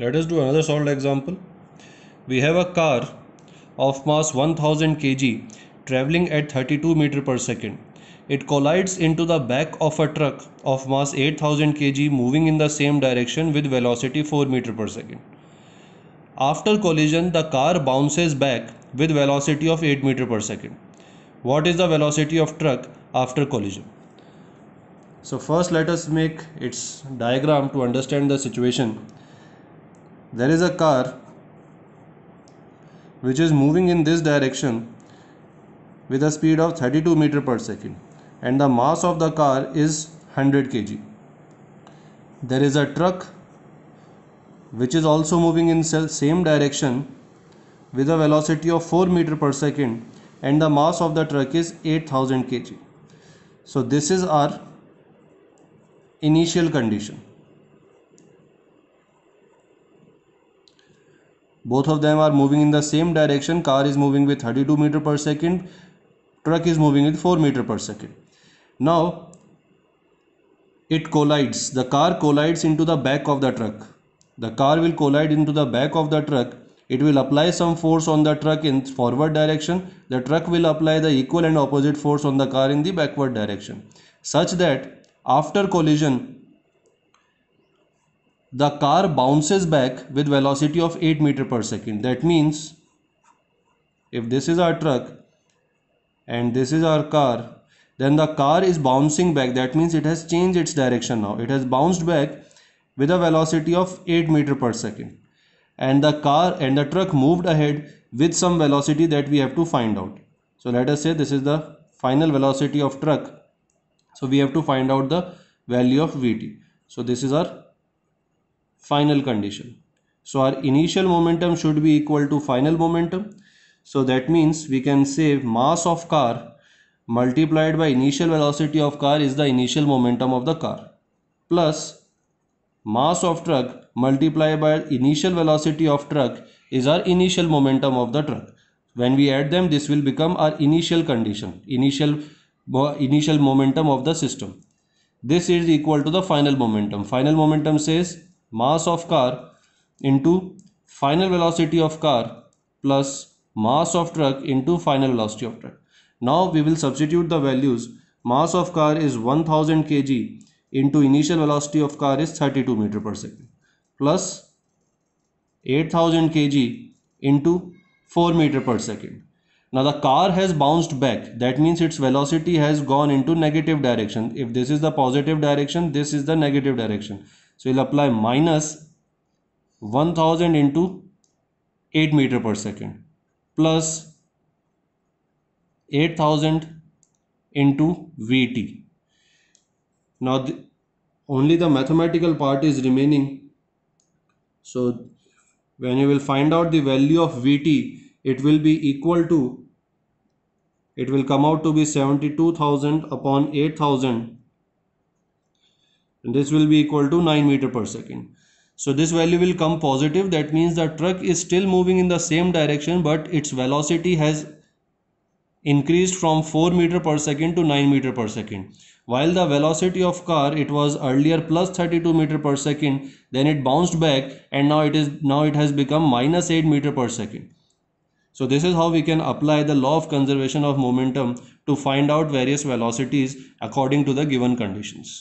Let us do another solved example. We have a car of mass 1000 kg traveling at 32 meter per second. It collides into the back of a truck of mass 8000 kg moving in the same direction with velocity 4 meter per second. After collision, the car bounces back with velocity of 8 meter per second. What is the velocity of truck after collision? So first let us make its diagram to understand the situation there is a car which is moving in this direction with a speed of 32 meter per second and the mass of the car is 100 kg there is a truck which is also moving in same direction with a velocity of 4 meter per second and the mass of the truck is 8000 kg so this is our initial condition both of them are moving in the same direction car is moving with 32 meter per second truck is moving with 4 meter per second now it collides the car collides into the back of the truck the car will collide into the back of the truck it will apply some force on the truck in forward direction the truck will apply the equal and opposite force on the car in the backward direction such that after collision the car bounces back with velocity of 8 meter per second that means if this is our truck and this is our car then the car is bouncing back that means it has changed its direction now it has bounced back with a velocity of 8 meter per second and the car and the truck moved ahead with some velocity that we have to find out so let us say this is the final velocity of truck so we have to find out the value of vt so this is our final condition. So our initial momentum should be equal to final momentum. So that means we can say mass of car multiplied by initial velocity of car is the initial momentum of the car plus mass of truck multiplied by initial velocity of truck is our initial momentum of the truck. When we add them this will become our initial condition, initial, initial momentum of the system. This is equal to the final momentum. Final momentum says mass of car into final velocity of car plus mass of truck into final velocity of truck. Now we will substitute the values. Mass of car is 1000 kg into initial velocity of car is 32 meter per second plus 8000 kg into 4 meter per second. Now the car has bounced back. That means its velocity has gone into negative direction. If this is the positive direction, this is the negative direction. So you'll apply minus 1000 into 8 meter per second plus 8000 into Vt. Now the, only the mathematical part is remaining. So when you will find out the value of Vt, it will be equal to, it will come out to be 72,000 upon 8000 and this will be equal to 9 meter per second so this value will come positive that means the truck is still moving in the same direction but its velocity has increased from 4 meter per second to 9 meter per second while the velocity of car it was earlier plus 32 meter per second then it bounced back and now it is now it has become minus 8 meter per second so this is how we can apply the law of conservation of momentum to find out various velocities according to the given conditions